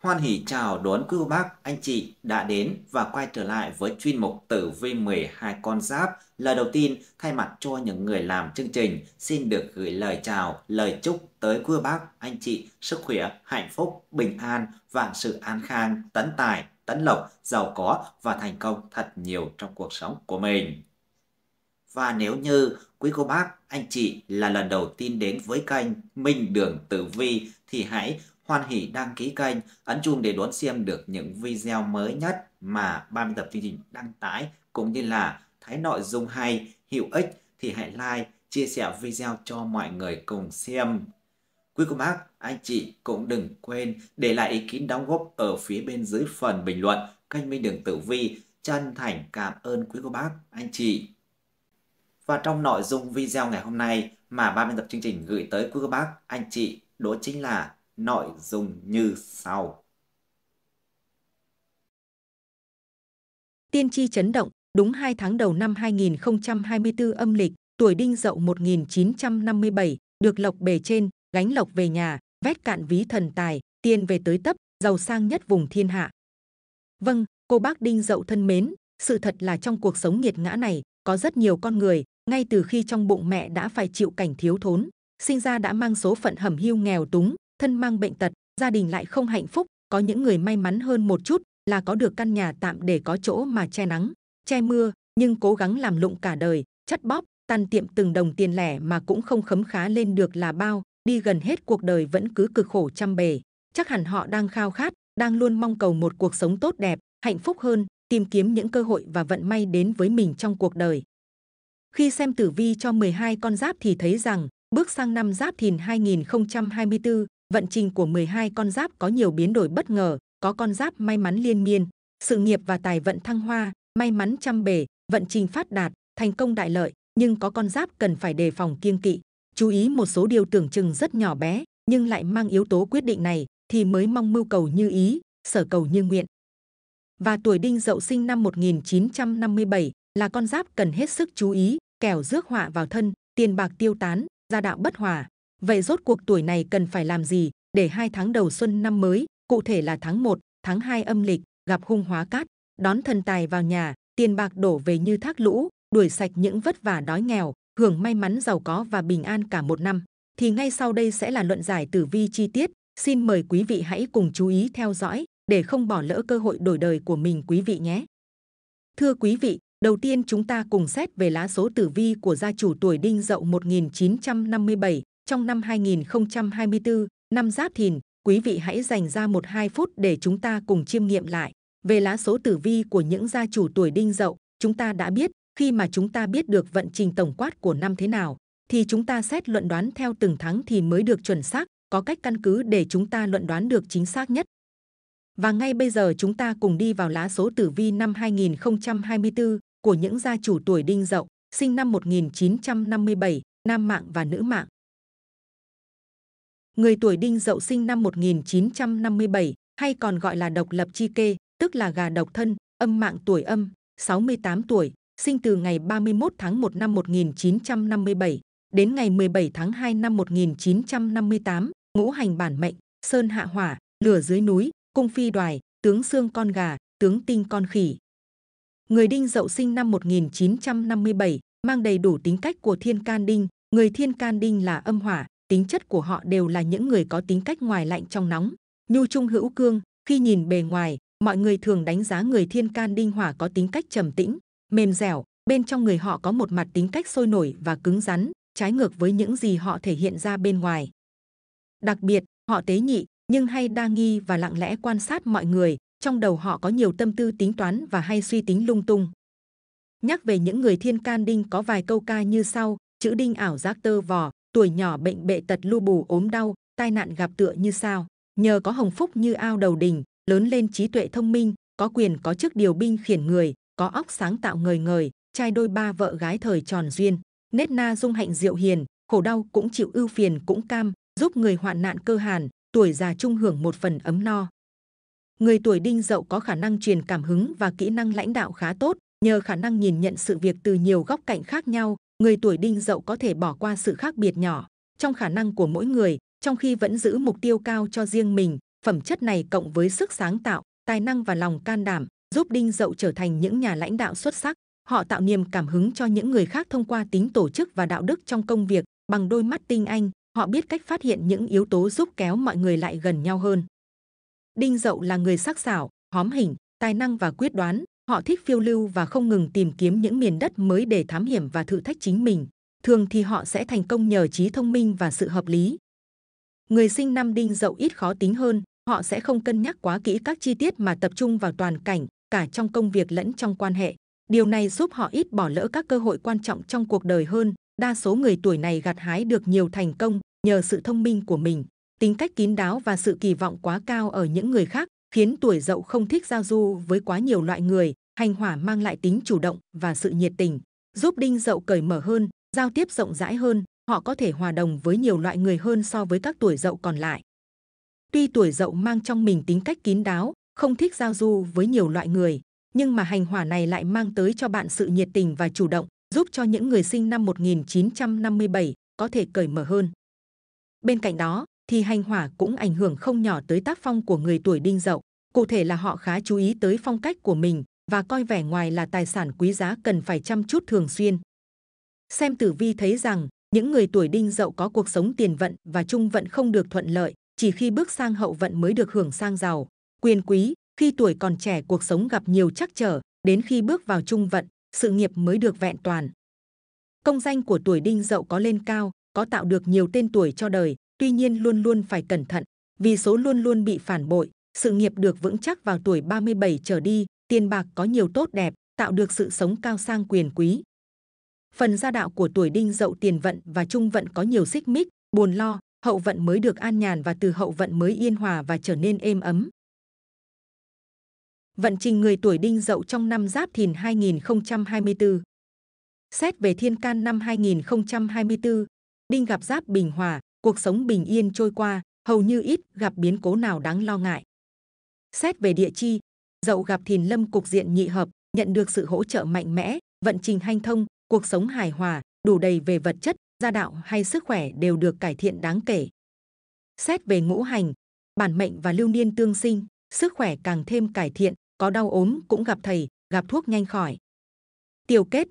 Hoan hỷ chào đón quý bác, anh chị đã đến và quay trở lại với chuyên mục tử vi 12 con giáp. Lời đầu tiên, thay mặt cho những người làm chương trình, xin được gửi lời chào, lời chúc tới quý bác, anh chị sức khỏe, hạnh phúc, bình an, vạn sự an khang, tấn tài, tấn lộc, giàu có và thành công thật nhiều trong cuộc sống của mình. Và nếu như quý cô bác, anh chị là lần đầu tiên đến với kênh Minh Đường Tử Vi thì hãy Hoan hỷ đăng ký kênh, ấn chuông để đón xem được những video mới nhất mà 30 tập chương trình đăng tải, cũng như là thấy nội dung hay, hữu ích thì hãy like, chia sẻ video cho mọi người cùng xem. Quý cô bác, anh chị cũng đừng quên để lại ý kiến đóng góp ở phía bên dưới phần bình luận kênh Minh Đường Tử Vi. Chân thành cảm ơn quý cô bác, anh chị. Và trong nội dung video ngày hôm nay mà 30 tập chương trình gửi tới quý cô bác, anh chị, đó chính là nội dung như sau. Tiên tri chấn động, đúng 2 tháng đầu năm 2024 âm lịch, tuổi đinh dậu 1957, được lộc bề trên, gánh lộc về nhà, vét cạn ví thần tài, tiền về tới tấp, giàu sang nhất vùng thiên hạ. Vâng, cô bác đinh dậu thân mến, sự thật là trong cuộc sống nghiệt ngã này, có rất nhiều con người, ngay từ khi trong bụng mẹ đã phải chịu cảnh thiếu thốn, sinh ra đã mang số phận hầm hiu nghèo túng, thân mang bệnh tật, gia đình lại không hạnh phúc, có những người may mắn hơn một chút là có được căn nhà tạm để có chỗ mà che nắng, che mưa, nhưng cố gắng làm lụng cả đời, chất bóp, tan tiệm từng đồng tiền lẻ mà cũng không khấm khá lên được là bao, đi gần hết cuộc đời vẫn cứ cực khổ chăm bề. Chắc hẳn họ đang khao khát, đang luôn mong cầu một cuộc sống tốt đẹp, hạnh phúc hơn, tìm kiếm những cơ hội và vận may đến với mình trong cuộc đời. Khi xem tử vi cho 12 con giáp thì thấy rằng, bước sang năm giáp thìn 2024, Vận trình của 12 con giáp có nhiều biến đổi bất ngờ, có con giáp may mắn liên miên, sự nghiệp và tài vận thăng hoa, may mắn trăm bề, vận trình phát đạt, thành công đại lợi, nhưng có con giáp cần phải đề phòng kiêng kỵ. Chú ý một số điều tưởng chừng rất nhỏ bé, nhưng lại mang yếu tố quyết định này thì mới mong mưu cầu như ý, sở cầu như nguyện. Và tuổi đinh dậu sinh năm 1957 là con giáp cần hết sức chú ý, kẻo rước họa vào thân, tiền bạc tiêu tán, gia đạo bất hòa, Vậy rốt cuộc tuổi này cần phải làm gì để hai tháng đầu xuân năm mới, cụ thể là tháng 1, tháng 2 âm lịch, gặp hung hóa cát, đón thần tài vào nhà, tiền bạc đổ về như thác lũ, đuổi sạch những vất vả đói nghèo, hưởng may mắn giàu có và bình an cả một năm. Thì ngay sau đây sẽ là luận giải tử vi chi tiết. Xin mời quý vị hãy cùng chú ý theo dõi để không bỏ lỡ cơ hội đổi đời của mình quý vị nhé. Thưa quý vị, đầu tiên chúng ta cùng xét về lá số tử vi của gia chủ tuổi Đinh Dậu 1957, trong năm 2024, năm Giáp Thìn, quý vị hãy dành ra 1-2 phút để chúng ta cùng chiêm nghiệm lại. Về lá số tử vi của những gia chủ tuổi đinh dậu, chúng ta đã biết, khi mà chúng ta biết được vận trình tổng quát của năm thế nào, thì chúng ta xét luận đoán theo từng tháng thì mới được chuẩn xác, có cách căn cứ để chúng ta luận đoán được chính xác nhất. Và ngay bây giờ chúng ta cùng đi vào lá số tử vi năm 2024 của những gia chủ tuổi đinh dậu, sinh năm 1957, nam mạng và nữ mạng. Người tuổi đinh dậu sinh năm 1957 hay còn gọi là độc lập chi kê, tức là gà độc thân, âm mạng tuổi âm, 68 tuổi, sinh từ ngày 31 tháng 1 năm 1957 đến ngày 17 tháng 2 năm 1958, ngũ hành bản mệnh, sơn hạ hỏa, lửa dưới núi, cung phi đoài, tướng xương con gà, tướng tinh con khỉ. Người đinh dậu sinh năm 1957, mang đầy đủ tính cách của thiên can đinh, người thiên can đinh là âm hỏa, tính chất của họ đều là những người có tính cách ngoài lạnh trong nóng, nhu trung hữu cương. Khi nhìn bề ngoài, mọi người thường đánh giá người thiên can đinh hỏa có tính cách trầm tĩnh, mềm dẻo. Bên trong người họ có một mặt tính cách sôi nổi và cứng rắn, trái ngược với những gì họ thể hiện ra bên ngoài. Đặc biệt, họ tế nhị nhưng hay đa nghi và lặng lẽ quan sát mọi người. Trong đầu họ có nhiều tâm tư tính toán và hay suy tính lung tung. Nhắc về những người thiên can đinh có vài câu ca như sau: chữ đinh ảo giác tơ vò, tuổi nhỏ bệnh bệ tật lu bù ốm đau tai nạn gặp tựa như sao nhờ có hồng phúc như ao đầu đình lớn lên trí tuệ thông minh có quyền có chức điều binh khiển người có óc sáng tạo ngời ngời trai đôi ba vợ gái thời tròn duyên nết na dung hạnh diệu hiền khổ đau cũng chịu ưu phiền cũng cam giúp người hoạn nạn cơ hàn tuổi già trung hưởng một phần ấm no người tuổi đinh dậu có khả năng truyền cảm hứng và kỹ năng lãnh đạo khá tốt nhờ khả năng nhìn nhận sự việc từ nhiều góc cạnh khác nhau người tuổi đinh dậu có thể bỏ qua sự khác biệt nhỏ trong khả năng của mỗi người trong khi vẫn giữ mục tiêu cao cho riêng mình phẩm chất này cộng với sức sáng tạo tài năng và lòng can đảm giúp đinh dậu trở thành những nhà lãnh đạo xuất sắc họ tạo niềm cảm hứng cho những người khác thông qua tính tổ chức và đạo đức trong công việc bằng đôi mắt tinh anh họ biết cách phát hiện những yếu tố giúp kéo mọi người lại gần nhau hơn đinh dậu là người sắc sảo hóm hình, tài năng và quyết đoán Họ thích phiêu lưu và không ngừng tìm kiếm những miền đất mới để thám hiểm và thử thách chính mình. Thường thì họ sẽ thành công nhờ trí thông minh và sự hợp lý. Người sinh năm đinh dậu ít khó tính hơn, họ sẽ không cân nhắc quá kỹ các chi tiết mà tập trung vào toàn cảnh, cả trong công việc lẫn trong quan hệ. Điều này giúp họ ít bỏ lỡ các cơ hội quan trọng trong cuộc đời hơn. Đa số người tuổi này gặt hái được nhiều thành công nhờ sự thông minh của mình. Tính cách kín đáo và sự kỳ vọng quá cao ở những người khác khiến tuổi dậu không thích giao du với quá nhiều loại người, hành hỏa mang lại tính chủ động và sự nhiệt tình, giúp đinh dậu cởi mở hơn, giao tiếp rộng rãi hơn, họ có thể hòa đồng với nhiều loại người hơn so với các tuổi dậu còn lại. Tuy tuổi dậu mang trong mình tính cách kín đáo, không thích giao du với nhiều loại người, nhưng mà hành hỏa này lại mang tới cho bạn sự nhiệt tình và chủ động, giúp cho những người sinh năm 1957 có thể cởi mở hơn. Bên cạnh đó, thì hành hỏa cũng ảnh hưởng không nhỏ tới tác phong của người tuổi đinh dậu. Cụ thể là họ khá chú ý tới phong cách của mình, và coi vẻ ngoài là tài sản quý giá cần phải chăm chút thường xuyên. Xem tử vi thấy rằng, những người tuổi đinh dậu có cuộc sống tiền vận và trung vận không được thuận lợi, chỉ khi bước sang hậu vận mới được hưởng sang giàu, quyền quý, khi tuổi còn trẻ cuộc sống gặp nhiều trắc trở, đến khi bước vào trung vận, sự nghiệp mới được vẹn toàn. Công danh của tuổi đinh dậu có lên cao, có tạo được nhiều tên tuổi cho đời, tuy nhiên luôn luôn phải cẩn thận, vì số luôn luôn bị phản bội, sự nghiệp được vững chắc vào tuổi 37 trở đi, tiền bạc có nhiều tốt đẹp, tạo được sự sống cao sang quyền quý. Phần gia đạo của tuổi đinh dậu tiền vận và trung vận có nhiều xích mích, buồn lo, hậu vận mới được an nhàn và từ hậu vận mới yên hòa và trở nên êm ấm. Vận trình người tuổi đinh dậu trong năm giáp thìn 2024 Xét về thiên can năm 2024, đinh gặp giáp bình hòa, cuộc sống bình yên trôi qua, hầu như ít gặp biến cố nào đáng lo ngại. Xét về địa chi, dậu gặp thìn lâm cục diện nhị hợp nhận được sự hỗ trợ mạnh mẽ vận trình hanh thông cuộc sống hài hòa đủ đầy về vật chất gia đạo hay sức khỏe đều được cải thiện đáng kể xét về ngũ hành bản mệnh và lưu niên tương sinh sức khỏe càng thêm cải thiện có đau ốm cũng gặp thầy gặp thuốc nhanh khỏi tiêu kết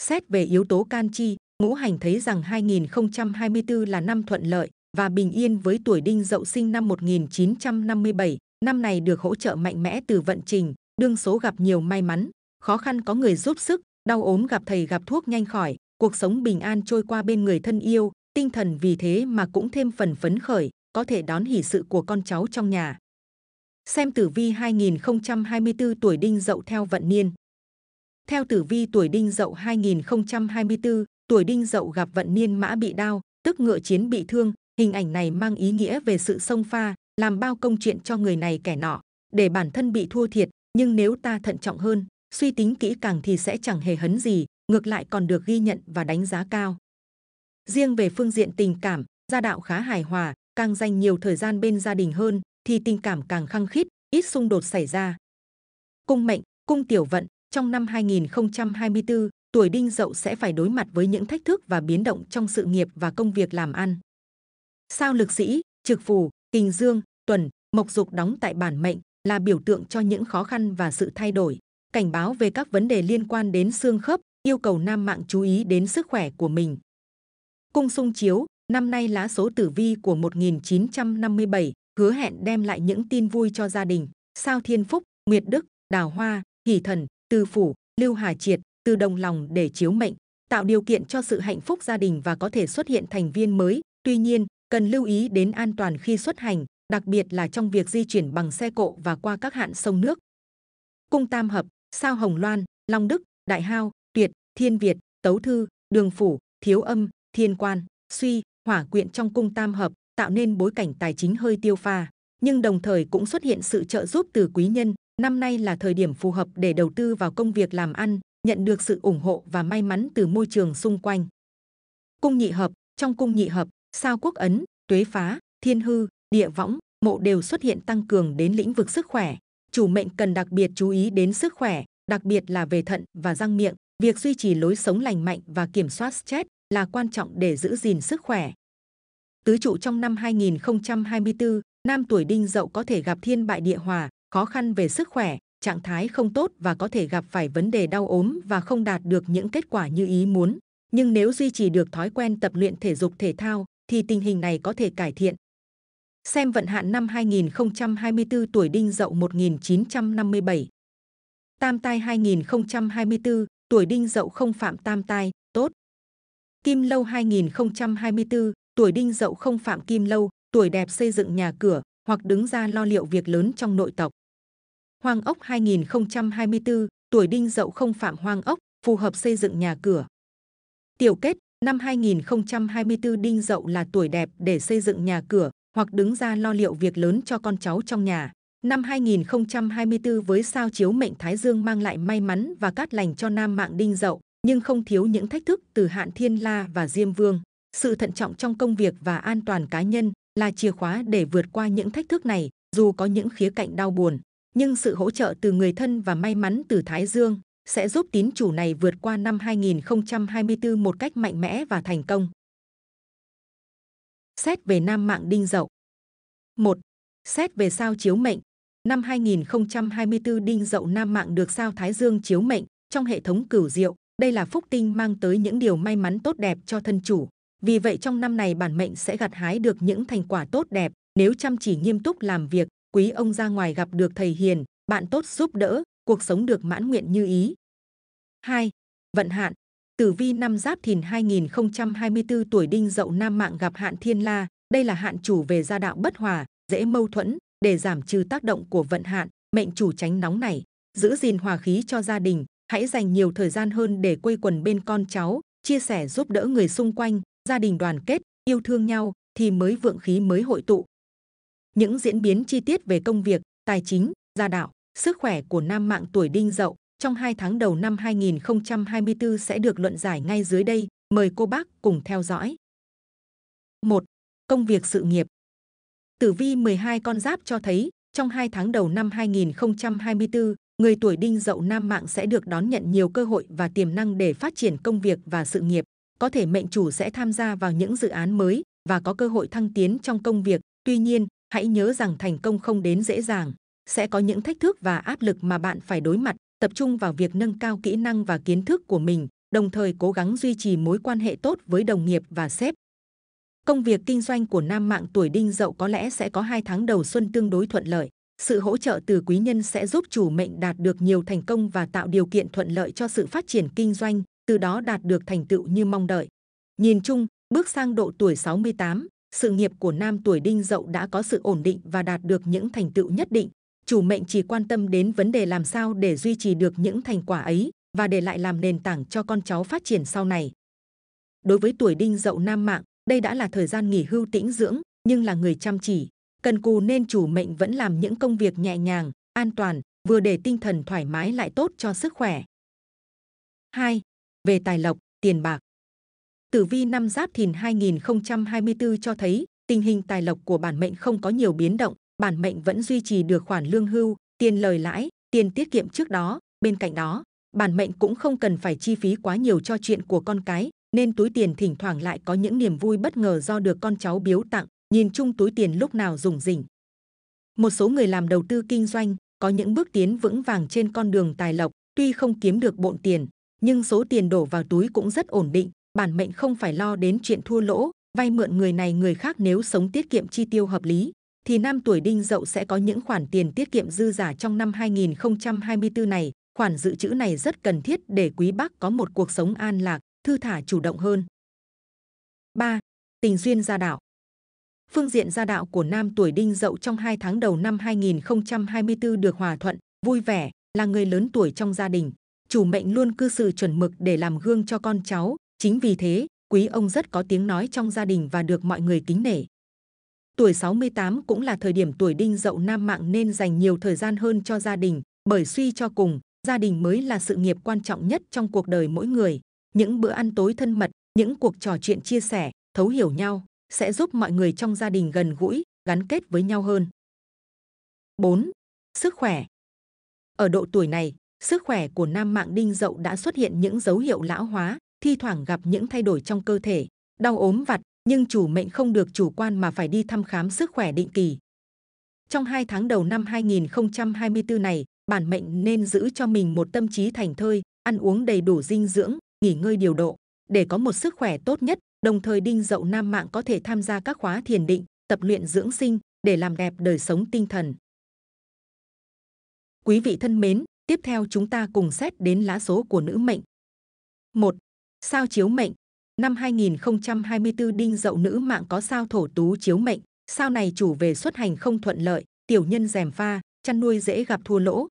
xét về yếu tố can chi ngũ hành thấy rằng 2024 là năm thuận lợi và bình yên với tuổi đinh dậu sinh năm 1957 Năm này được hỗ trợ mạnh mẽ từ vận trình, đương số gặp nhiều may mắn, khó khăn có người giúp sức, đau ốm gặp thầy gặp thuốc nhanh khỏi, cuộc sống bình an trôi qua bên người thân yêu, tinh thần vì thế mà cũng thêm phần phấn khởi, có thể đón hỷ sự của con cháu trong nhà. Xem tử vi 2024 tuổi đinh dậu theo vận niên. Theo tử vi tuổi đinh dậu 2024, tuổi đinh dậu gặp vận niên mã bị đau, tức ngựa chiến bị thương, hình ảnh này mang ý nghĩa về sự sông pha, làm bao công chuyện cho người này kẻ nọ, để bản thân bị thua thiệt. Nhưng nếu ta thận trọng hơn, suy tính kỹ càng thì sẽ chẳng hề hấn gì, ngược lại còn được ghi nhận và đánh giá cao. Riêng về phương diện tình cảm, gia đạo khá hài hòa, càng dành nhiều thời gian bên gia đình hơn, thì tình cảm càng khăng khít, ít xung đột xảy ra. Cung mệnh, cung tiểu vận, trong năm 2024, tuổi đinh dậu sẽ phải đối mặt với những thách thức và biến động trong sự nghiệp và công việc làm ăn. Sao lực sĩ, trực phù, kình dương, tuần, mộc dục đóng tại bản mệnh là biểu tượng cho những khó khăn và sự thay đổi, cảnh báo về các vấn đề liên quan đến xương khớp, yêu cầu nam mạng chú ý đến sức khỏe của mình. Cung sung chiếu, năm nay lá số tử vi của 1957 hứa hẹn đem lại những tin vui cho gia đình, sao thiên phúc, nguyệt đức, đào hoa, hỷ thần, từ phủ, lưu hà triệt, từ đồng lòng để chiếu mệnh, tạo điều kiện cho sự hạnh phúc gia đình và có thể xuất hiện thành viên mới. Tuy nhiên, cần lưu ý đến an toàn khi xuất hành, đặc biệt là trong việc di chuyển bằng xe cộ và qua các hạn sông nước. Cung Tam Hợp, Sao Hồng Loan, Long Đức, Đại Hao, Tuyệt, Thiên Việt, Tấu Thư, Đường Phủ, Thiếu Âm, Thiên Quan, Suy, Hỏa Quyện trong Cung Tam Hợp tạo nên bối cảnh tài chính hơi tiêu pha, nhưng đồng thời cũng xuất hiện sự trợ giúp từ quý nhân. Năm nay là thời điểm phù hợp để đầu tư vào công việc làm ăn, nhận được sự ủng hộ và may mắn từ môi trường xung quanh. Cung nhị hợp, trong cung nhị hợp, sao quốc ấn, tuế phá, thiên hư, địa võng, mộ đều xuất hiện tăng cường đến lĩnh vực sức khỏe. Chủ mệnh cần đặc biệt chú ý đến sức khỏe, đặc biệt là về thận và răng miệng. Việc duy trì lối sống lành mạnh và kiểm soát stress là quan trọng để giữ gìn sức khỏe. Tứ trụ trong năm 2024, nam tuổi đinh dậu có thể gặp thiên bại địa hòa, khó khăn về sức khỏe, trạng thái không tốt và có thể gặp phải vấn đề đau ốm và không đạt được những kết quả như ý muốn. Nhưng nếu duy trì được thói quen tập luyện thể dục thể thao, thì tình hình này có thể cải thiện xem vận hạn năm 2024 tuổi đinh dậu 1957. Tam tai 2024, tuổi đinh dậu không phạm tam tai, tốt. Kim lâu 2024, tuổi đinh dậu không phạm kim lâu, tuổi đẹp xây dựng nhà cửa hoặc đứng ra lo liệu việc lớn trong nội tộc. Hoàng ốc 2024, tuổi đinh dậu không phạm hoàng ốc, phù hợp xây dựng nhà cửa. Tiểu kết, năm 2024 đinh dậu là tuổi đẹp để xây dựng nhà cửa, hoặc đứng ra lo liệu việc lớn cho con cháu trong nhà. Năm 2024 với sao chiếu mệnh Thái Dương mang lại may mắn và cát lành cho nam mạng đinh dậu, nhưng không thiếu những thách thức từ hạn thiên la và diêm vương. Sự thận trọng trong công việc và an toàn cá nhân là chìa khóa để vượt qua những thách thức này, dù có những khía cạnh đau buồn. Nhưng sự hỗ trợ từ người thân và may mắn từ Thái Dương sẽ giúp tín chủ này vượt qua năm 2024 một cách mạnh mẽ và thành công. Xét về Nam mạng Đinh Dậu. 1. Xét về sao chiếu mệnh. Năm 2024 Đinh Dậu Nam mạng được sao Thái Dương chiếu mệnh trong hệ thống cửu diệu. Đây là phúc tinh mang tới những điều may mắn tốt đẹp cho thân chủ. Vì vậy trong năm này bản mệnh sẽ gặt hái được những thành quả tốt đẹp. Nếu chăm chỉ nghiêm túc làm việc, quý ông ra ngoài gặp được thầy hiền, bạn tốt giúp đỡ, cuộc sống được mãn nguyện như ý. 2. Vận hạn Tử vi năm Giáp Thìn 2024 tuổi Đinh Dậu Nam mạng gặp hạn Thiên La, đây là hạn chủ về gia đạo bất hòa, dễ mâu thuẫn, để giảm trừ tác động của vận hạn, mệnh chủ tránh nóng này, giữ gìn hòa khí cho gia đình, hãy dành nhiều thời gian hơn để quây quần bên con cháu, chia sẻ giúp đỡ người xung quanh, gia đình đoàn kết, yêu thương nhau thì mới vượng khí mới hội tụ. Những diễn biến chi tiết về công việc, tài chính, gia đạo, sức khỏe của nam mạng tuổi Đinh Dậu trong 2 tháng đầu năm 2024 sẽ được luận giải ngay dưới đây. Mời cô bác cùng theo dõi. 1. Công việc sự nghiệp Tử vi 12 con giáp cho thấy, trong 2 tháng đầu năm 2024, người tuổi đinh dậu nam mạng sẽ được đón nhận nhiều cơ hội và tiềm năng để phát triển công việc và sự nghiệp. Có thể mệnh chủ sẽ tham gia vào những dự án mới và có cơ hội thăng tiến trong công việc. Tuy nhiên, hãy nhớ rằng thành công không đến dễ dàng. Sẽ có những thách thức và áp lực mà bạn phải đối mặt tập trung vào việc nâng cao kỹ năng và kiến thức của mình, đồng thời cố gắng duy trì mối quan hệ tốt với đồng nghiệp và sếp. Công việc kinh doanh của nam mạng tuổi đinh dậu có lẽ sẽ có hai tháng đầu xuân tương đối thuận lợi. Sự hỗ trợ từ quý nhân sẽ giúp chủ mệnh đạt được nhiều thành công và tạo điều kiện thuận lợi cho sự phát triển kinh doanh, từ đó đạt được thành tựu như mong đợi. Nhìn chung, bước sang độ tuổi 68, sự nghiệp của nam tuổi đinh dậu đã có sự ổn định và đạt được những thành tựu nhất định, chủ mệnh chỉ quan tâm đến vấn đề làm sao để duy trì được những thành quả ấy và để lại làm nền tảng cho con cháu phát triển sau này. Đối với tuổi đinh dậu nam mạng, đây đã là thời gian nghỉ hưu tĩnh dưỡng, nhưng là người chăm chỉ, cần cù nên chủ mệnh vẫn làm những công việc nhẹ nhàng, an toàn, vừa để tinh thần thoải mái lại tốt cho sức khỏe. 2. Về tài lộc, tiền bạc. Tử vi năm Giáp Thìn 2024 cho thấy tình hình tài lộc của bản mệnh không có nhiều biến động, bản mệnh vẫn duy trì được khoản lương hưu, tiền lời lãi, tiền tiết kiệm trước đó. Bên cạnh đó, bản mệnh cũng không cần phải chi phí quá nhiều cho chuyện của con cái, nên túi tiền thỉnh thoảng lại có những niềm vui bất ngờ do được con cháu biếu tặng, nhìn chung túi tiền lúc nào rủng rỉnh. Một số người làm đầu tư kinh doanh có những bước tiến vững vàng trên con đường tài lộc, tuy không kiếm được bộn tiền, nhưng số tiền đổ vào túi cũng rất ổn định, bản mệnh không phải lo đến chuyện thua lỗ, vay mượn người này người khác nếu sống tiết kiệm chi tiêu hợp lý thì năm tuổi đinh dậu sẽ có những khoản tiền tiết kiệm dư giả trong năm 2024 này. Khoản dự trữ này rất cần thiết để quý bác có một cuộc sống an lạc, thư thả chủ động hơn. 3. Tình duyên gia đạo Phương diện gia đạo của nam tuổi đinh dậu trong 2 tháng đầu năm 2024 được hòa thuận, vui vẻ, là người lớn tuổi trong gia đình. Chủ mệnh luôn cư xử chuẩn mực để làm gương cho con cháu. Chính vì thế, quý ông rất có tiếng nói trong gia đình và được mọi người kính nể. Tuổi 68 cũng là thời điểm tuổi đinh dậu nam mạng nên dành nhiều thời gian hơn cho gia đình, bởi suy cho cùng, gia đình mới là sự nghiệp quan trọng nhất trong cuộc đời mỗi người. Những bữa ăn tối thân mật, những cuộc trò chuyện chia sẻ, thấu hiểu nhau sẽ giúp mọi người trong gia đình gần gũi, gắn kết với nhau hơn. 4. Sức khỏe Ở độ tuổi này, sức khỏe của nam mạng đinh dậu đã xuất hiện những dấu hiệu lão hóa, thi thoảng gặp những thay đổi trong cơ thể, đau ốm vặt, nhưng chủ mệnh không được chủ quan mà phải đi thăm khám sức khỏe định kỳ. Trong hai tháng đầu năm 2024 này, bản mệnh nên giữ cho mình một tâm trí thành thơi, ăn uống đầy đủ dinh dưỡng, nghỉ ngơi điều độ, để có một sức khỏe tốt nhất. Đồng thời đinh dậu nam mạng có thể tham gia các khóa thiền định, tập luyện dưỡng sinh để làm đẹp đời sống tinh thần. Quý vị thân mến, tiếp theo chúng ta cùng xét đến lá số của nữ mệnh. 1. Sao chiếu mệnh Năm 2024 đinh dậu nữ mạng có sao thổ tú chiếu mệnh, sao này chủ về xuất hành không thuận lợi, tiểu nhân rèm pha, chăn nuôi dễ gặp thua lỗ.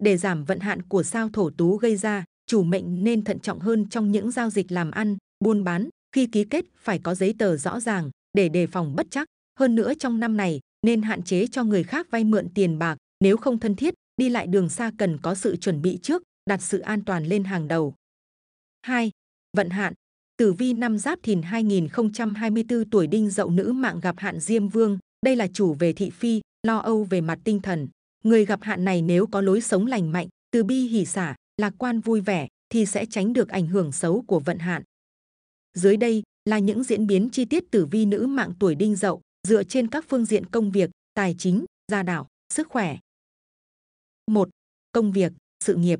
Để giảm vận hạn của sao thổ tú gây ra, chủ mệnh nên thận trọng hơn trong những giao dịch làm ăn, buôn bán, khi ký kết phải có giấy tờ rõ ràng để đề phòng bất chắc. Hơn nữa trong năm này nên hạn chế cho người khác vay mượn tiền bạc, nếu không thân thiết, đi lại đường xa cần có sự chuẩn bị trước, đặt sự an toàn lên hàng đầu. 2. Vận hạn Tử vi năm Giáp Thìn 2024 tuổi Đinh Dậu nữ mạng gặp hạn Diêm Vương, đây là chủ về thị phi, lo âu về mặt tinh thần. Người gặp hạn này nếu có lối sống lành mạnh, từ bi hỷ xả, lạc quan vui vẻ thì sẽ tránh được ảnh hưởng xấu của vận hạn. Dưới đây là những diễn biến chi tiết tử vi nữ mạng tuổi Đinh Dậu dựa trên các phương diện công việc, tài chính, gia đạo, sức khỏe. 1. Công việc, sự nghiệp.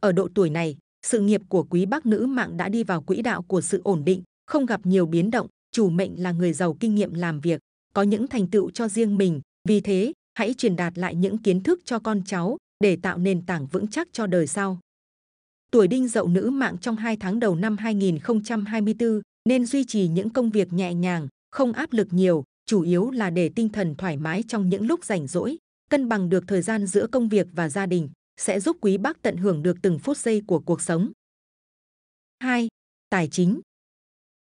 Ở độ tuổi này, sự nghiệp của quý bác nữ mạng đã đi vào quỹ đạo của sự ổn định, không gặp nhiều biến động. Chủ mệnh là người giàu kinh nghiệm làm việc, có những thành tựu cho riêng mình. Vì thế, hãy truyền đạt lại những kiến thức cho con cháu để tạo nền tảng vững chắc cho đời sau. Tuổi đinh dậu nữ mạng trong 2 tháng đầu năm 2024 nên duy trì những công việc nhẹ nhàng, không áp lực nhiều, chủ yếu là để tinh thần thoải mái trong những lúc rảnh rỗi, cân bằng được thời gian giữa công việc và gia đình sẽ giúp quý bác tận hưởng được từng phút giây của cuộc sống. 2. Tài chính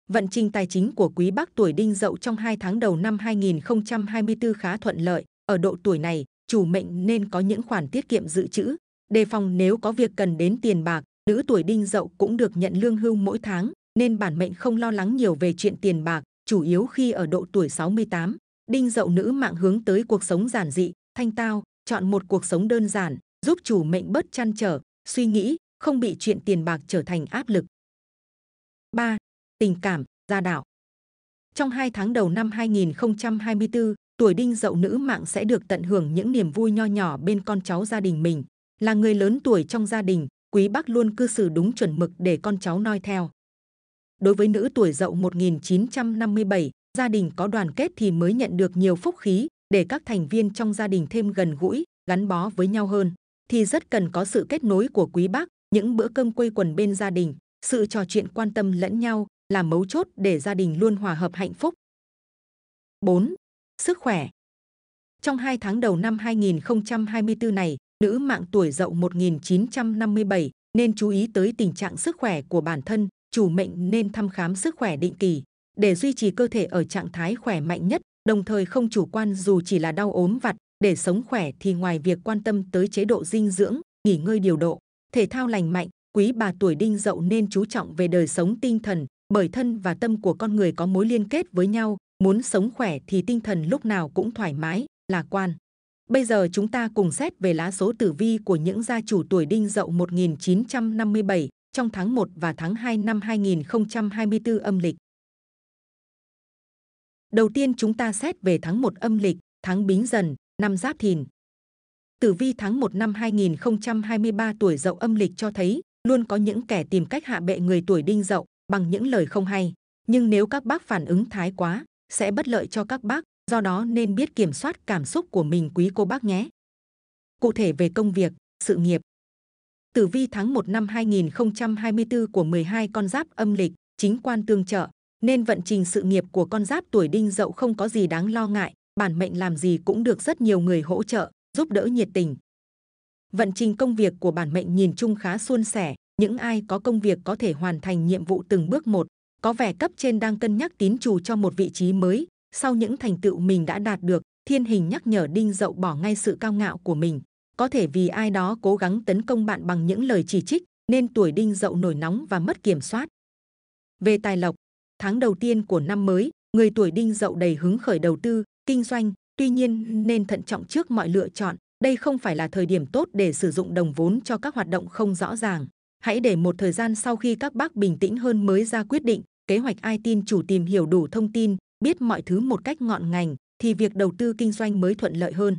Vận trình tài chính của quý bác tuổi đinh dậu trong 2 tháng đầu năm 2024 khá thuận lợi. Ở độ tuổi này, chủ mệnh nên có những khoản tiết kiệm dự trữ, đề phòng nếu có việc cần đến tiền bạc. Nữ tuổi đinh dậu cũng được nhận lương hưu mỗi tháng, nên bản mệnh không lo lắng nhiều về chuyện tiền bạc, chủ yếu khi ở độ tuổi 68. Đinh dậu nữ mạng hướng tới cuộc sống giản dị, thanh tao, chọn một cuộc sống đơn giản, giúp chủ mệnh bớt chăn trở, suy nghĩ, không bị chuyện tiền bạc trở thành áp lực. 3. Tình cảm, gia đạo Trong hai tháng đầu năm 2024, tuổi đinh dậu nữ mạng sẽ được tận hưởng những niềm vui nho nhỏ bên con cháu gia đình mình. Là người lớn tuổi trong gia đình, quý bác luôn cư xử đúng chuẩn mực để con cháu noi theo. Đối với nữ tuổi dậu 1957, gia đình có đoàn kết thì mới nhận được nhiều phúc khí để các thành viên trong gia đình thêm gần gũi, gắn bó với nhau hơn thì rất cần có sự kết nối của quý bác, những bữa cơm quây quần bên gia đình, sự trò chuyện quan tâm lẫn nhau là mấu chốt để gia đình luôn hòa hợp hạnh phúc. 4. Sức khỏe Trong 2 tháng đầu năm 2024 này, nữ mạng tuổi dậu 1957 nên chú ý tới tình trạng sức khỏe của bản thân, chủ mệnh nên thăm khám sức khỏe định kỳ để duy trì cơ thể ở trạng thái khỏe mạnh nhất, đồng thời không chủ quan dù chỉ là đau ốm vặt, để sống khỏe thì ngoài việc quan tâm tới chế độ dinh dưỡng, nghỉ ngơi điều độ, thể thao lành mạnh, quý bà tuổi đinh dậu nên chú trọng về đời sống tinh thần, bởi thân và tâm của con người có mối liên kết với nhau, muốn sống khỏe thì tinh thần lúc nào cũng thoải mái, lạc quan. Bây giờ chúng ta cùng xét về lá số tử vi của những gia chủ tuổi đinh dậu 1957 trong tháng 1 và tháng 2 năm 2024 âm lịch. Đầu tiên chúng ta xét về tháng 1 âm lịch, tháng Bính Dần, năm Giáp Thìn. Tử vi tháng 1 năm 2023 tuổi Dậu âm lịch cho thấy luôn có những kẻ tìm cách hạ bệ người tuổi Đinh Dậu bằng những lời không hay, nhưng nếu các bác phản ứng thái quá sẽ bất lợi cho các bác, do đó nên biết kiểm soát cảm xúc của mình quý cô bác nhé. Cụ thể về công việc, sự nghiệp. Tử vi tháng 1 năm 2024 của 12 con giáp âm lịch, chính quan tương trợ, nên vận trình sự nghiệp của con giáp tuổi đinh dậu không có gì đáng lo ngại, bản mệnh làm gì cũng được rất nhiều người hỗ trợ, giúp đỡ nhiệt tình. Vận trình công việc của bản mệnh nhìn chung khá suôn sẻ, những ai có công việc có thể hoàn thành nhiệm vụ từng bước một, có vẻ cấp trên đang cân nhắc tín chủ cho một vị trí mới, sau những thành tựu mình đã đạt được, thiên hình nhắc nhở đinh dậu bỏ ngay sự cao ngạo của mình. Có thể vì ai đó cố gắng tấn công bạn bằng những lời chỉ trích, nên tuổi đinh dậu nổi nóng và mất kiểm soát. Về tài lộc, tháng đầu tiên của năm mới, người tuổi đinh dậu đầy hứng khởi đầu tư, kinh doanh, tuy nhiên nên thận trọng trước mọi lựa chọn. Đây không phải là thời điểm tốt để sử dụng đồng vốn cho các hoạt động không rõ ràng. Hãy để một thời gian sau khi các bác bình tĩnh hơn mới ra quyết định. Kế hoạch ai tin chủ tìm hiểu đủ thông tin, biết mọi thứ một cách ngọn ngành thì việc đầu tư kinh doanh mới thuận lợi hơn.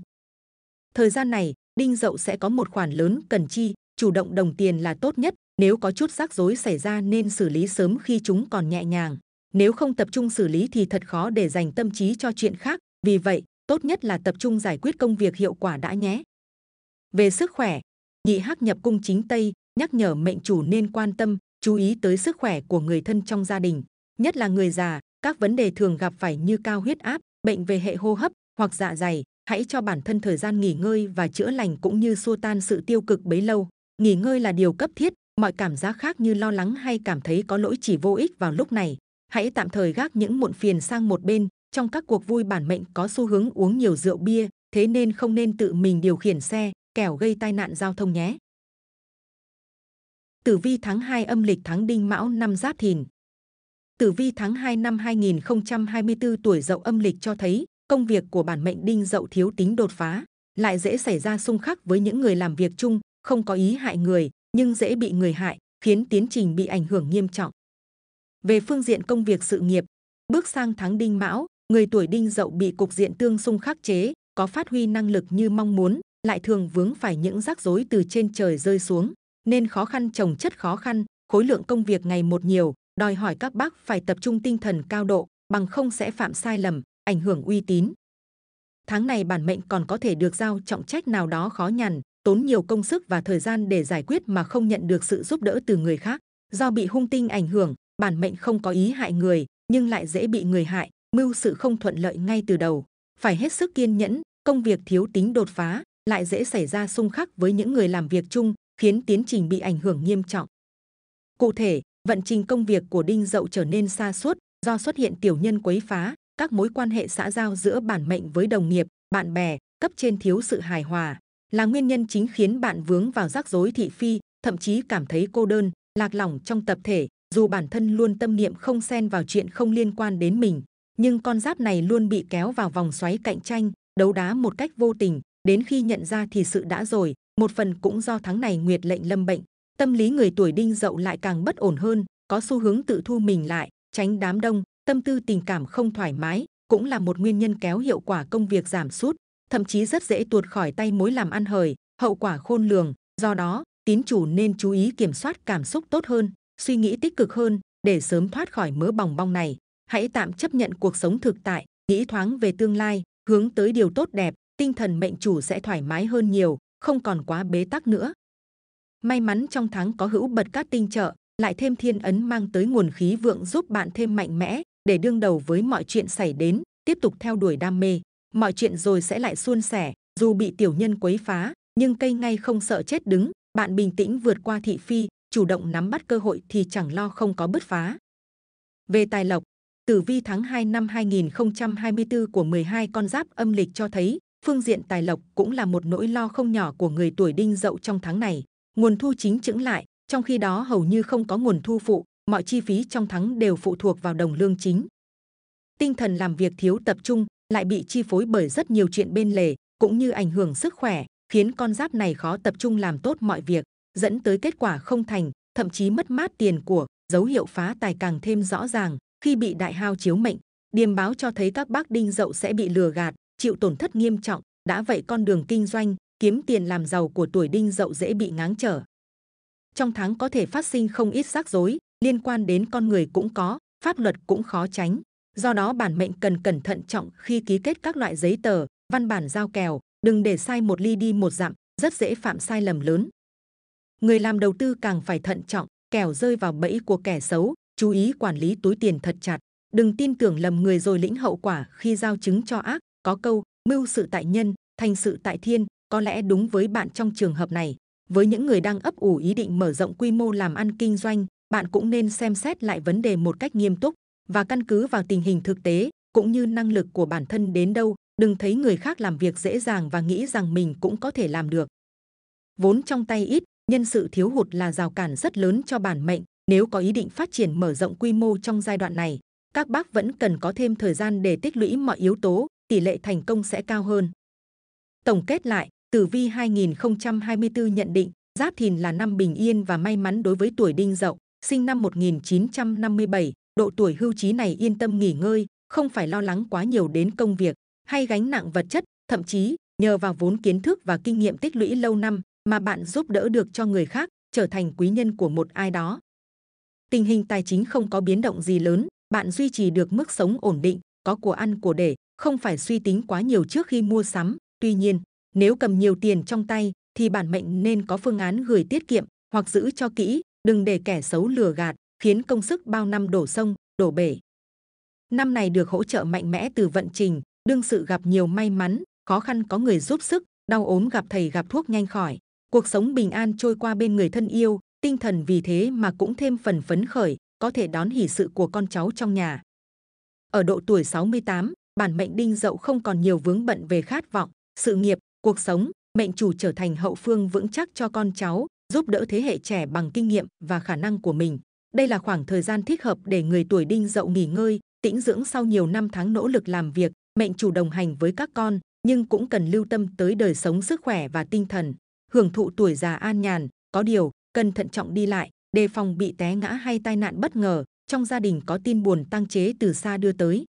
Thời gian này, Đinh Dậu sẽ có một khoản lớn cần chi, chủ động đồng tiền là tốt nhất, nếu có chút rắc rối xảy ra nên xử lý sớm khi chúng còn nhẹ nhàng. Nếu không tập trung xử lý thì thật khó để dành tâm trí cho chuyện khác, vì vậy, tốt nhất là tập trung giải quyết công việc hiệu quả đã nhé. Về sức khỏe, nhị hắc nhập cung chính tây nhắc nhở mệnh chủ nên quan tâm, chú ý tới sức khỏe của người thân trong gia đình, nhất là người già, các vấn đề thường gặp phải như cao huyết áp, bệnh về hệ hô hấp hoặc dạ dày, hãy cho bản thân thời gian nghỉ ngơi và chữa lành cũng như xua tan sự tiêu cực bấy lâu. Nghỉ ngơi là điều cấp thiết, mọi cảm giác khác như lo lắng hay cảm thấy có lỗi chỉ vô ích vào lúc này. Hãy tạm thời gác những muộn phiền sang một bên, trong các cuộc vui bản mệnh có xu hướng uống nhiều rượu bia, thế nên không nên tự mình điều khiển xe, kẻo gây tai nạn giao thông nhé. Tử vi tháng 2 âm lịch tháng Đinh Mão năm Giáp Thìn. Tử vi tháng 2 năm 2024 tuổi Dậu âm lịch cho thấy công việc của bản mệnh Đinh Dậu thiếu tính đột phá, lại dễ xảy ra xung khắc với những người làm việc chung, không có ý hại người nhưng dễ bị người hại, khiến tiến trình bị ảnh hưởng nghiêm trọng. Về phương diện công việc sự nghiệp, bước sang tháng Đinh Mão, người tuổi đinh dậu bị cục diện tương xung khắc chế, có phát huy năng lực như mong muốn, lại thường vướng phải những rắc rối từ trên trời rơi xuống, nên khó khăn trồng chất khó khăn, khối lượng công việc ngày một nhiều, đòi hỏi các bác phải tập trung tinh thần cao độ, bằng không sẽ phạm sai lầm, ảnh hưởng uy tín. Tháng này bản mệnh còn có thể được giao trọng trách nào đó khó nhằn, tốn nhiều công sức và thời gian để giải quyết mà không nhận được sự giúp đỡ từ người khác. Do bị hung tinh ảnh hưởng, bản mệnh không có ý hại người, nhưng lại dễ bị người hại, mưu sự không thuận lợi ngay từ đầu phải hết sức kiên nhẫn công việc thiếu tính đột phá lại dễ xảy ra xung khắc với những người làm việc chung khiến tiến trình bị ảnh hưởng nghiêm trọng cụ thể vận trình công việc của đinh dậu trở nên xa suốt do xuất hiện tiểu nhân quấy phá các mối quan hệ xã giao giữa bản mệnh với đồng nghiệp bạn bè cấp trên thiếu sự hài hòa là nguyên nhân chính khiến bạn vướng vào rắc rối thị phi thậm chí cảm thấy cô đơn lạc lỏng trong tập thể dù bản thân luôn tâm niệm không xen vào chuyện không liên quan đến mình nhưng con giáp này luôn bị kéo vào vòng xoáy cạnh tranh, đấu đá một cách vô tình, đến khi nhận ra thì sự đã rồi, một phần cũng do tháng này nguyệt lệnh lâm bệnh. Tâm lý người tuổi đinh dậu lại càng bất ổn hơn, có xu hướng tự thu mình lại, tránh đám đông, tâm tư tình cảm không thoải mái, cũng là một nguyên nhân kéo hiệu quả công việc giảm sút, thậm chí rất dễ tuột khỏi tay mối làm ăn hời, hậu quả khôn lường. Do đó, tín chủ nên chú ý kiểm soát cảm xúc tốt hơn, suy nghĩ tích cực hơn để sớm thoát khỏi mớ bòng bong này hãy tạm chấp nhận cuộc sống thực tại, nghĩ thoáng về tương lai, hướng tới điều tốt đẹp, tinh thần mệnh chủ sẽ thoải mái hơn nhiều, không còn quá bế tắc nữa. May mắn trong tháng có hữu bật các tinh trợ, lại thêm thiên ấn mang tới nguồn khí vượng giúp bạn thêm mạnh mẽ để đương đầu với mọi chuyện xảy đến, tiếp tục theo đuổi đam mê. Mọi chuyện rồi sẽ lại suôn sẻ, dù bị tiểu nhân quấy phá, nhưng cây ngay không sợ chết đứng, bạn bình tĩnh vượt qua thị phi, chủ động nắm bắt cơ hội thì chẳng lo không có bứt phá. Về tài lộc, Tử vi tháng 2 năm 2024 của 12 con giáp âm lịch cho thấy, phương diện tài lộc cũng là một nỗi lo không nhỏ của người tuổi đinh dậu trong tháng này. Nguồn thu chính chững lại, trong khi đó hầu như không có nguồn thu phụ, mọi chi phí trong tháng đều phụ thuộc vào đồng lương chính. Tinh thần làm việc thiếu tập trung, lại bị chi phối bởi rất nhiều chuyện bên lề, cũng như ảnh hưởng sức khỏe, khiến con giáp này khó tập trung làm tốt mọi việc, dẫn tới kết quả không thành, thậm chí mất mát tiền của, dấu hiệu phá tài càng thêm rõ ràng, khi bị đại hao chiếu mệnh, điềm báo cho thấy các bác đinh dậu sẽ bị lừa gạt, chịu tổn thất nghiêm trọng. Đã vậy con đường kinh doanh, kiếm tiền làm giàu của tuổi đinh dậu dễ bị ngáng trở. Trong tháng có thể phát sinh không ít rắc rối, liên quan đến con người cũng có, pháp luật cũng khó tránh. Do đó bản mệnh cần cẩn thận trọng khi ký kết các loại giấy tờ, văn bản giao kèo, đừng để sai một ly đi một dặm, rất dễ phạm sai lầm lớn. Người làm đầu tư càng phải thận trọng, kẻo rơi vào bẫy của kẻ xấu, chú ý quản lý túi tiền thật chặt, đừng tin tưởng lầm người rồi lĩnh hậu quả khi giao chứng cho ác. Có câu, mưu sự tại nhân, thành sự tại thiên, có lẽ đúng với bạn trong trường hợp này. Với những người đang ấp ủ ý định mở rộng quy mô làm ăn kinh doanh, bạn cũng nên xem xét lại vấn đề một cách nghiêm túc và căn cứ vào tình hình thực tế cũng như năng lực của bản thân đến đâu, đừng thấy người khác làm việc dễ dàng và nghĩ rằng mình cũng có thể làm được. Vốn trong tay ít, nhân sự thiếu hụt là rào cản rất lớn cho bản mệnh, nếu có ý định phát triển mở rộng quy mô trong giai đoạn này, các bác vẫn cần có thêm thời gian để tích lũy mọi yếu tố, tỷ lệ thành công sẽ cao hơn. Tổng kết lại, Tử Vi 2024 nhận định Giáp Thìn là năm bình yên và may mắn đối với tuổi Đinh Dậu, sinh năm 1957, độ tuổi hưu trí này yên tâm nghỉ ngơi, không phải lo lắng quá nhiều đến công việc hay gánh nặng vật chất, thậm chí nhờ vào vốn kiến thức và kinh nghiệm tích lũy lâu năm mà bạn giúp đỡ được cho người khác, trở thành quý nhân của một ai đó tình hình tài chính không có biến động gì lớn, bạn duy trì được mức sống ổn định, có của ăn của để, không phải suy tính quá nhiều trước khi mua sắm. Tuy nhiên, nếu cầm nhiều tiền trong tay thì bản mệnh nên có phương án gửi tiết kiệm hoặc giữ cho kỹ, đừng để kẻ xấu lừa gạt, khiến công sức bao năm đổ sông, đổ bể. Năm này được hỗ trợ mạnh mẽ từ vận trình, đương sự gặp nhiều may mắn, khó khăn có người giúp sức, đau ốm gặp thầy gặp thuốc nhanh khỏi. Cuộc sống bình an trôi qua bên người thân yêu, tinh thần vì thế mà cũng thêm phần phấn khởi, có thể đón hỷ sự của con cháu trong nhà. Ở độ tuổi 68, bản mệnh đinh dậu không còn nhiều vướng bận về khát vọng, sự nghiệp, cuộc sống, mệnh chủ trở thành hậu phương vững chắc cho con cháu, giúp đỡ thế hệ trẻ bằng kinh nghiệm và khả năng của mình. Đây là khoảng thời gian thích hợp để người tuổi đinh dậu nghỉ ngơi, tĩnh dưỡng sau nhiều năm tháng nỗ lực làm việc, mệnh chủ đồng hành với các con, nhưng cũng cần lưu tâm tới đời sống sức khỏe và tinh thần. Hưởng thụ tuổi già an nhàn, có điều, cần thận trọng đi lại, đề phòng bị té ngã hay tai nạn bất ngờ, trong gia đình có tin buồn tăng chế từ xa đưa tới.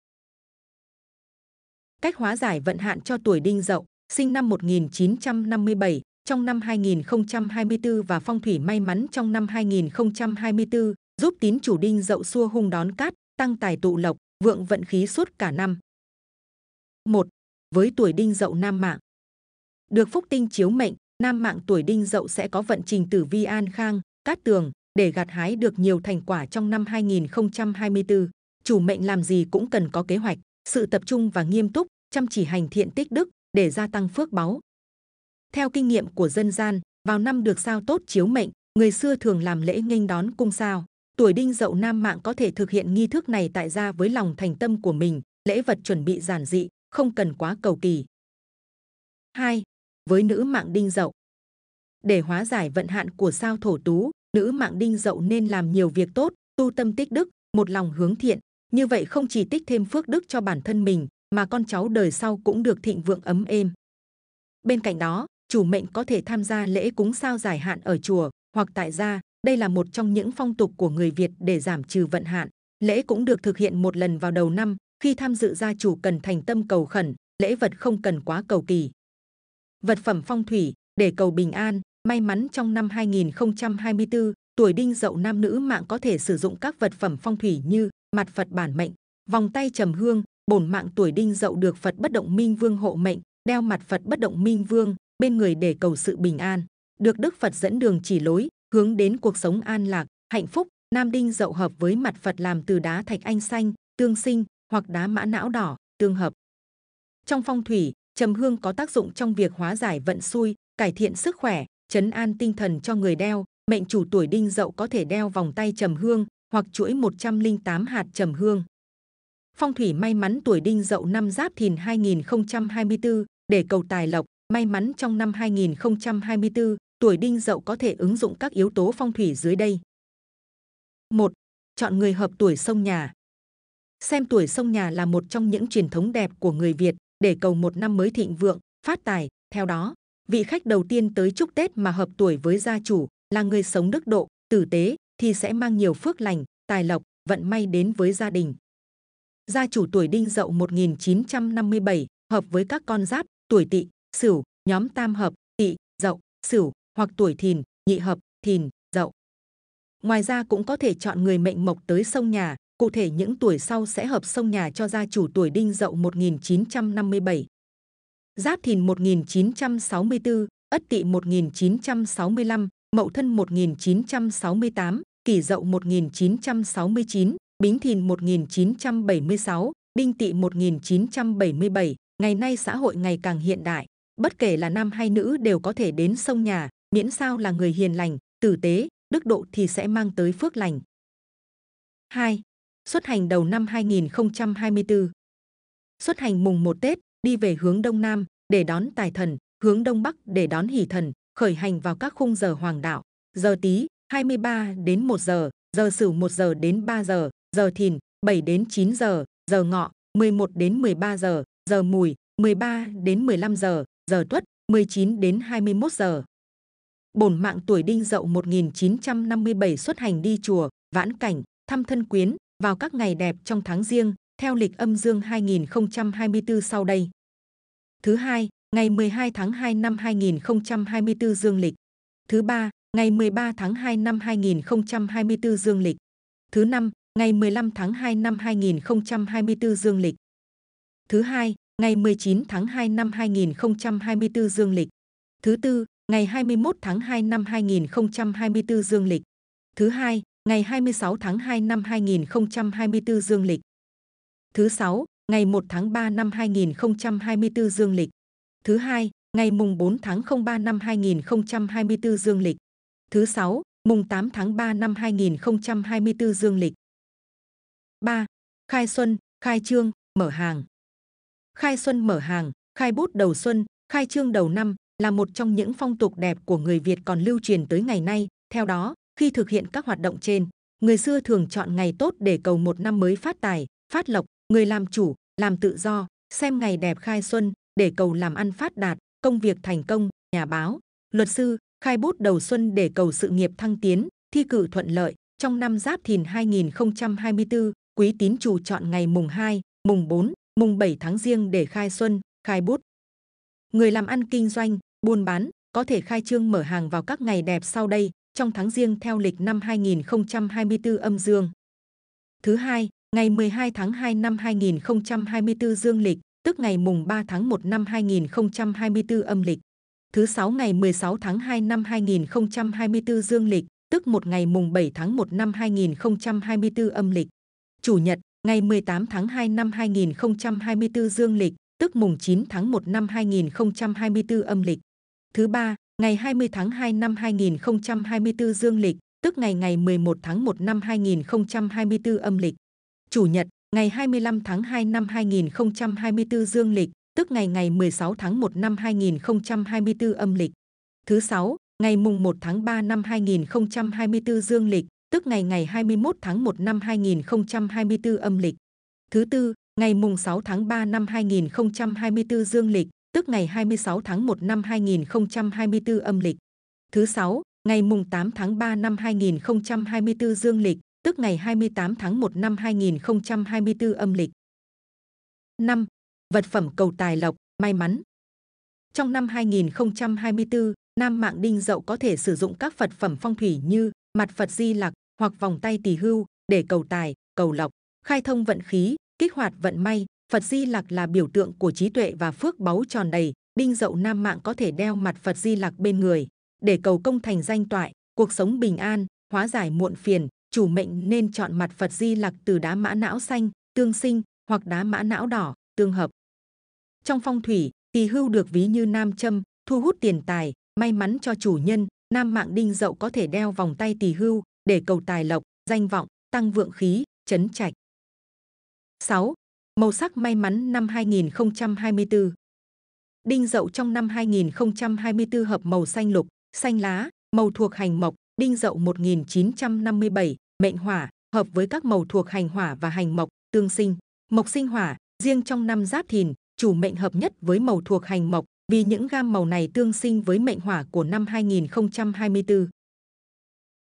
Cách hóa giải vận hạn cho tuổi đinh dậu, sinh năm 1957, trong năm 2024 và phong thủy may mắn trong năm 2024, giúp tín chủ đinh dậu xua hung đón cát, tăng tài tụ lộc, vượng vận khí suốt cả năm. 1. Với tuổi đinh dậu nam mạng. Được phúc tinh chiếu mệnh, Nam mạng tuổi đinh dậu sẽ có vận trình tử vi an khang, cát tường để gặt hái được nhiều thành quả trong năm 2024. Chủ mệnh làm gì cũng cần có kế hoạch, sự tập trung và nghiêm túc, chăm chỉ hành thiện tích đức để gia tăng phước báu. Theo kinh nghiệm của dân gian, vào năm được sao tốt chiếu mệnh, người xưa thường làm lễ nghênh đón cung sao. Tuổi đinh dậu nam mạng có thể thực hiện nghi thức này tại gia với lòng thành tâm của mình, lễ vật chuẩn bị giản dị, không cần quá cầu kỳ. 2 với nữ mạng đinh dậu. Để hóa giải vận hạn của sao thổ tú, nữ mạng đinh dậu nên làm nhiều việc tốt, tu tâm tích đức, một lòng hướng thiện. Như vậy không chỉ tích thêm phước đức cho bản thân mình, mà con cháu đời sau cũng được thịnh vượng ấm êm. Bên cạnh đó, chủ mệnh có thể tham gia lễ cúng sao giải hạn ở chùa hoặc tại gia. Đây là một trong những phong tục của người Việt để giảm trừ vận hạn. Lễ cũng được thực hiện một lần vào đầu năm. Khi tham dự gia chủ cần thành tâm cầu khẩn, lễ vật không cần quá cầu kỳ vật phẩm phong thủy để cầu bình an, may mắn trong năm 2024, tuổi đinh dậu nam nữ mạng có thể sử dụng các vật phẩm phong thủy như mặt Phật bản mệnh, vòng tay trầm hương, bổn mạng tuổi đinh dậu được Phật bất động minh vương hộ mệnh, đeo mặt Phật bất động minh vương bên người để cầu sự bình an, được Đức Phật dẫn đường chỉ lối, hướng đến cuộc sống an lạc, hạnh phúc. Nam đinh dậu hợp với mặt Phật làm từ đá thạch anh xanh, tương sinh hoặc đá mã não đỏ, tương hợp. Trong phong thủy, trầm hương có tác dụng trong việc hóa giải vận xui, cải thiện sức khỏe, chấn an tinh thần cho người đeo. Mệnh chủ tuổi đinh dậu có thể đeo vòng tay trầm hương hoặc chuỗi 108 hạt trầm hương. Phong thủy may mắn tuổi đinh dậu năm giáp thìn 2024 để cầu tài lộc, may mắn trong năm 2024, tuổi đinh dậu có thể ứng dụng các yếu tố phong thủy dưới đây. 1. Chọn người hợp tuổi sông nhà. Xem tuổi sông nhà là một trong những truyền thống đẹp của người Việt, để cầu một năm mới thịnh vượng, phát tài. Theo đó, vị khách đầu tiên tới chúc Tết mà hợp tuổi với gia chủ là người sống đức độ, tử tế thì sẽ mang nhiều phước lành, tài lộc, vận may đến với gia đình. Gia chủ tuổi Đinh Dậu 1957 hợp với các con giáp, tuổi Tỵ, Sửu, nhóm tam hợp, Tỵ, Dậu, Sửu hoặc tuổi Thìn, nhị hợp, Thìn, Dậu. Ngoài ra cũng có thể chọn người mệnh mộc tới sông nhà, Cụ thể những tuổi sau sẽ hợp sông nhà cho gia chủ tuổi đinh dậu 1957. Giáp thìn 1964, Ất Tỵ 1965, Mậu Thân 1968, Kỷ Dậu 1969, Bính Thìn 1976, Đinh Tỵ 1977, ngày nay xã hội ngày càng hiện đại, bất kể là nam hay nữ đều có thể đến sông nhà, miễn sao là người hiền lành, tử tế, đức độ thì sẽ mang tới phước lành. 2 xuất hành đầu năm 2024. Xuất hành mùng 1 Tết, đi về hướng Đông Nam để đón tài thần, hướng Đông Bắc để đón hỷ thần, khởi hành vào các khung giờ hoàng đạo, giờ Tý 23 đến 1 giờ, giờ Sửu 1 giờ đến 3 giờ, giờ Thìn 7 đến 9 giờ, giờ Ngọ 11 đến 13 giờ, giờ Mùi 13 đến 15 giờ, giờ Tuất 19 đến 21 giờ. Bổn mạng tuổi Đinh Dậu 1957 xuất hành đi chùa, vãn cảnh, thăm thân quyến, vào các ngày đẹp trong tháng riêng theo lịch âm dương 2024 sau đây. Thứ hai, ngày 12 tháng 2 năm 2024 dương lịch. Thứ ba, ngày 13 tháng 2 năm 2024 dương lịch. Thứ năm, ngày 15 tháng 2 năm 2024 dương lịch. Thứ hai, ngày 19 tháng 2 năm 2024 dương lịch. Thứ tư, ngày 21 tháng 2 năm 2024 dương lịch. Thứ hai, ngày 26 tháng 2 năm 2024 dương lịch. Thứ sáu, ngày 1 tháng 3 năm 2024 dương lịch. Thứ hai, ngày mùng 4 tháng 03 năm 2024 dương lịch. Thứ sáu, mùng 8 tháng 3 năm 2024 dương lịch. 3. Khai xuân, khai trương, mở hàng. Khai xuân mở hàng, khai bút đầu xuân, khai trương đầu năm là một trong những phong tục đẹp của người Việt còn lưu truyền tới ngày nay. Theo đó, khi thực hiện các hoạt động trên, người xưa thường chọn ngày tốt để cầu một năm mới phát tài, phát lộc, người làm chủ, làm tự do, xem ngày đẹp khai xuân để cầu làm ăn phát đạt, công việc thành công, nhà báo, luật sư, khai bút đầu xuân để cầu sự nghiệp thăng tiến, thi cử thuận lợi. Trong năm Giáp Thìn 2024, Quý Tín Chủ chọn ngày mùng 2, mùng 4, mùng 7 tháng riêng để khai xuân, khai bút. Người làm ăn kinh doanh, buôn bán có thể khai trương mở hàng vào các ngày đẹp sau đây, trong tháng riêng theo lịch năm 2024 âm dương. Thứ hai, ngày 12 tháng 2 năm 2024 dương lịch, tức ngày mùng 3 tháng 1 năm 2024 âm lịch. Thứ sáu ngày 16 tháng 2 năm 2024 dương lịch, tức một ngày mùng 7 tháng 1 năm 2024 âm lịch. Chủ nhật, ngày 18 tháng 2 năm 2024 dương lịch, tức mùng 9 tháng 1 năm 2024 âm lịch. Thứ ba, ngày 20 tháng 2 năm 2024 dương lịch, tức ngày ngày 11 tháng 1 năm 2024 âm lịch. Chủ nhật, ngày 25 tháng 2 năm 2024 dương lịch, tức ngày ngày 16 tháng 1 năm 2024 âm lịch. Thứ sáu, ngày mùng 1 tháng 3 năm 2024 dương lịch, tức ngày ngày 21 tháng 1 năm 2024 âm lịch. Thứ tư, ngày mùng 6 tháng 3 năm 2024 dương lịch, tức ngày 26 tháng 1 năm 2024 âm lịch. Thứ sáu, ngày mùng 8 tháng 3 năm 2024 dương lịch, tức ngày 28 tháng 1 năm 2024 âm lịch. 5. Vật phẩm cầu tài lộc, may mắn. Trong năm 2024, nam mạng đinh dậu có thể sử dụng các vật phẩm phong thủy như mặt Phật Di Lặc hoặc vòng tay Tỳ Hưu để cầu tài, cầu lộc, khai thông vận khí, kích hoạt vận may, Phật Di Lặc là biểu tượng của trí tuệ và phước báu tròn đầy. Đinh Dậu Nam Mạng có thể đeo mặt Phật Di Lặc bên người để cầu công thành danh toại, cuộc sống bình an, hóa giải muộn phiền. Chủ mệnh nên chọn mặt Phật Di Lặc từ đá mã não xanh tương sinh hoặc đá mã não đỏ tương hợp. Trong phong thủy, tỳ hưu được ví như nam châm, thu hút tiền tài, may mắn cho chủ nhân. Nam mạng đinh dậu có thể đeo vòng tay tỳ hưu để cầu tài lộc, danh vọng, tăng vượng khí, chấn trạch. 6 màu sắc may mắn năm 2024. Đinh dậu trong năm 2024 hợp màu xanh lục, xanh lá, màu thuộc hành mộc, đinh dậu 1957, mệnh hỏa, hợp với các màu thuộc hành hỏa và hành mộc, tương sinh, mộc sinh hỏa, riêng trong năm giáp thìn, chủ mệnh hợp nhất với màu thuộc hành mộc, vì những gam màu này tương sinh với mệnh hỏa của năm 2024.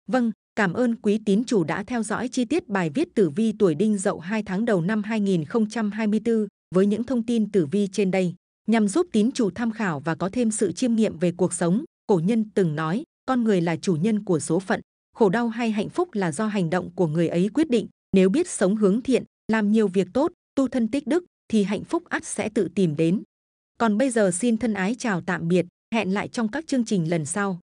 Vâng, Cảm ơn quý tín chủ đã theo dõi chi tiết bài viết tử vi tuổi đinh dậu 2 tháng đầu năm 2024 với những thông tin tử vi trên đây, nhằm giúp tín chủ tham khảo và có thêm sự chiêm nghiệm về cuộc sống. Cổ nhân từng nói, con người là chủ nhân của số phận, khổ đau hay hạnh phúc là do hành động của người ấy quyết định. Nếu biết sống hướng thiện, làm nhiều việc tốt, tu thân tích đức, thì hạnh phúc ắt sẽ tự tìm đến. Còn bây giờ xin thân ái chào tạm biệt, hẹn lại trong các chương trình lần sau.